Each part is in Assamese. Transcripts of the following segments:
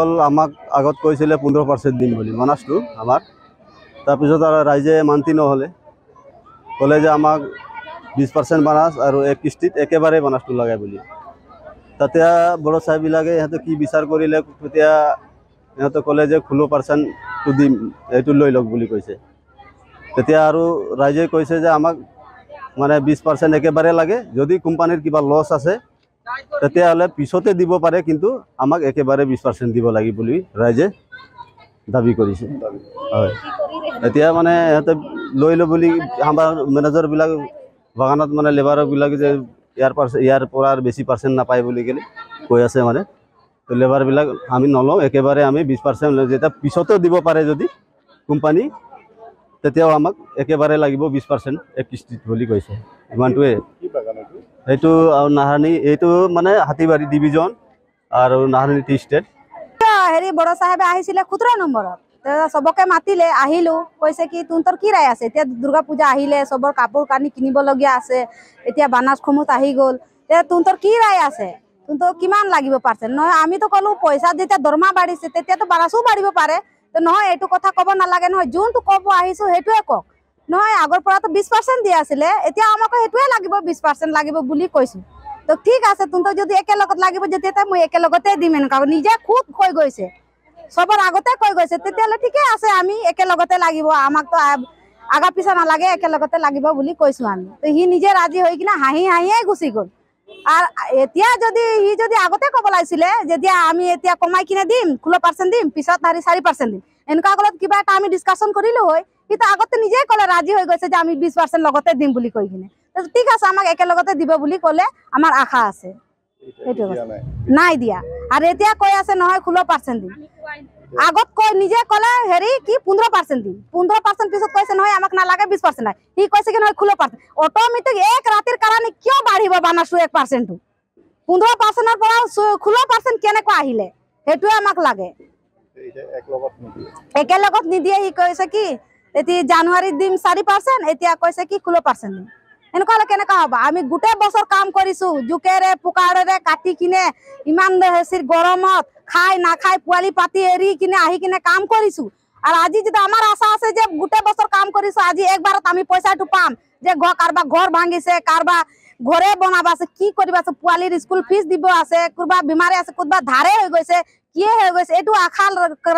অকল আমাক আগত কৈছিলে পোন্ধৰ পাৰ্চেণ্ট দিম বুলি বনাছটো আমাৰ তাৰপিছত আৰু ৰাইজে মান্তি নহ'লে ক'লে যে আমাক বিছ পাৰ্চেণ্ট বনাছ আৰু এক কিস্তিত একেবাৰে বনাছটো লাগে বুলি তেতিয়া বড়ো চাহবিলাকে সিহঁতে কি বিচাৰ কৰিলে তেতিয়া সিহঁতে ক'লে যে ষোল্ল পাৰ্চেণ্টটো দিম এইটো লৈ লওক বুলি কৈছে তেতিয়া আৰু ৰাইজে কৈছে যে আমাক মানে বিছ পাৰ্চেণ্ট একেবাৰে লাগে যদি কোম্পানীৰ কিবা লছ আছে তেতিয়াহ'লে পিছতে দিব পাৰে কিন্তু আমাক একেবাৰে বিছ পাৰ্চেণ্ট দিব লাগিব বুলি ৰাইজে দাবী কৰিছে হয় এতিয়া মানে সিহঁতে লৈ লওঁ বুলি আমাৰ মেনেজাৰবিলাক বাগানত মানে লেবাৰবিলাক যে ইয়াৰ পাৰ্চেণ্ট ইয়াৰ পৰা বেছি পাৰ্চেণ্ট নাপায় বুলি কেনে কৈ আছে মানে তো লেবাৰবিলাক আমি নলওঁ একেবাৰে আমি বিছ পাৰ্চেণ্ট লওঁ যেতিয়া পিছতেও দিব পাৰে যদি কোম্পানী তেতিয়াও আমাক একেবাৰে লাগিব বিছ পাৰ্চেণ্ট এক কিস্তিত বুলি কৈছে ইমানটোৱে এইটো নাহানী এইটো মানে হাতীবাৰী ডিভিজন আৰু নাহানী টি ষ্টেট হেৰি বৰ চাহেবে আহিছিলে খুতৰা নম্বৰত চবকে মাতিলে আহিলো কৈছে কি তোহঁতৰ কি ৰায় আছে এতিয়া দুৰ্গা পূজা আহিলে চবৰ কাপোৰ কানি কিনিবলগীয়া আছে এতিয়া বানাছ খমুত আহি গ'ল এতিয়া তোহঁতৰ কি ৰায় আছে তোহঁতৰ কিমান লাগিব পাৰ্চে নহয় আমিতো ক'লো পইচা যেতিয়া দৰমহা বাঢ়িছে তেতিয়াতো বানাছো বাঢ়িব পাৰে নহয় এইটো কথা ক'ব নালাগে নহয় যোনটো ক'ব আহিছো সেইটোৱে কওক নহয় আগৰ পৰাতো বিশ পাৰ্চেণ্ট দিয়া আছিলে এতিয়া আমাক সেইটোৱে লাগিব বিশ পাৰ্চেণ্ট লাগিব বুলি কৈছোঁ ঠিক আছে তোমাক যদি একেলগত লাগিব যেতিয়া মই একেলগতে দিম এনেকুৱা নিজে খুব কৈ গৈছে চবৰ আগতে কৈ গৈছে তেতিয়াহ'লে ঠিকে আছে আমি একেলগতে লাগিব আমাকতো আগা পিছা নালাগে একেলগতে লাগিব বুলি কৈছো আমি সি নিজে ৰাজি হৈ কিনে হাঁহি হাঁহিয়ে গুচি গ'ল আৰু এতিয়া যদি সি যদি আগতে ক'ব লাগিছিলে যেতিয়া আমি এতিয়া কমাই কিনে দিম ষোল্ল পাৰ্চেণ্ট দিম পিছত চাৰি পাৰ্চেণ্ট দিম এনেকুৱা কিবা এটা আমি ডিছকাশ্যন কৰিলোঁ হয় কিন্তু আগতে নিজে কলে রাজি হয়ে গেছে যে আমি বিশ পার্সেন্ট লগতে দিম বলে কই কিনে ঠিক আছে আমাকে একেলগতে দিব বলে কলে আমার আশা আছে নাই দিয়া আর এতিয়া কয় আছে নহয় ষোলো পার্সেন্ট দিম আগত কয় নিজে কলে হেৰি কি পোন্ধৰ পাৰ্চেণ্ট দিম পোন্ধৰ পাৰ্চেণ্ট পিছত কৈছে নহয় আমাক নালাগে বিশ পাৰ্চেণ্ট নাই সি কৈছে কি নহয় ষোল্ল পাৰ্চেণ্ট অট'মেটিক এক ৰাতিৰ কাৰণে কিয় বাঢ়িব বানাছো এক পাৰ্চেণ্টো পোন্ধৰ পাৰ্চেণ্টৰ পৰা ষোল্ল পাৰ্চেণ্ট কেনেকুৱা আহিলে সেইটোৱে আমাক লাগে একেলগত নিদিয়ে সি কৈছে কি এতিয়া জানুৱাৰীত দিম চাৰি পাৰ্চেণ্ট এতিয়া কৈছে কি ষোল্ল পাৰ্চেণ্ট দিম এনেকুৱা হ'লে কেনেকুৱা হ'ব আমি গোটেই বছৰ কাম কৰিছোঁ জোকেৰে পোকাৰেৰে কাটি কিনে ইমান গৰমত খাই নাখাই পোৱালি পাতি এৰি কিনে আহি কিনে কাম কৰিছোঁ আৰু আজি যেতিয়া আমাৰ আশা আছে যে গোটেই বছৰ কাম কৰিছোঁ আজি একবাৰত আমি পইচাটো পাম যে ঘৰ কাৰোবাৰ ঘৰ ভাঙিছে কাৰোবাৰ ঘৰে বনাব আছে কি কৰিব আছে পোৱালিৰ স্কুল ফিজ দিব আছে কোনোবা বেমাৰে আছে ক'ৰবাত ধাৰে হৈ গৈছে কিয়ে হৈ গৈছে এইটো আশা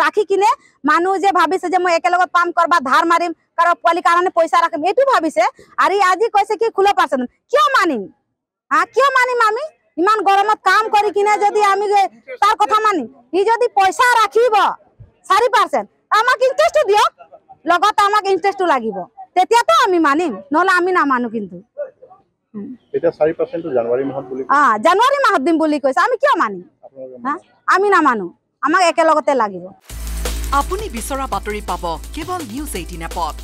ৰাখি কিনে মানুহ যে ভাবিছে যে মই একেলগত পাম কৰবা ধাৰ মাৰিম কাৰোবাৰ পোৱালীৰ কাৰণে পইচা ৰাখিম এইটো ভাবিছে আৰু আজি কৈছে কি খোলা পাৰ্চেণ্ট কিয় মানিম হা কিয় মানিম আমি ইমান গৰমত কাম কৰি কিনে যদি আমি তাৰ কথা মানিম সি যদি পইচা ৰাখিব চাৰি পাৰ্চেণ্ট আমাক ইণ্টাৰেষ্টটো দিয়ক লগত আমাক ইণ্টাৰেষ্টটো লাগিব তেতিয়াতো আমি মানিম নহ'লে আমি নামানো কিন্তু জানুৱাৰী মাহত দিম বুলি কৈছে আমি কিয় মানিম আমি নামানো আমাক একেলগতে লাগিব আপুনি বিচৰা বাতৰি পাব কেৱল নিউজ এইটিন এপত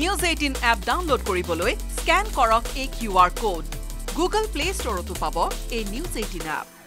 নিউজ এইটিন এপ ডাউনলোড কৰিবলৈ স্কেন কৰক এই Q R code Google play ষ্টৰতো পাব এই নিউজ এইটিন এপ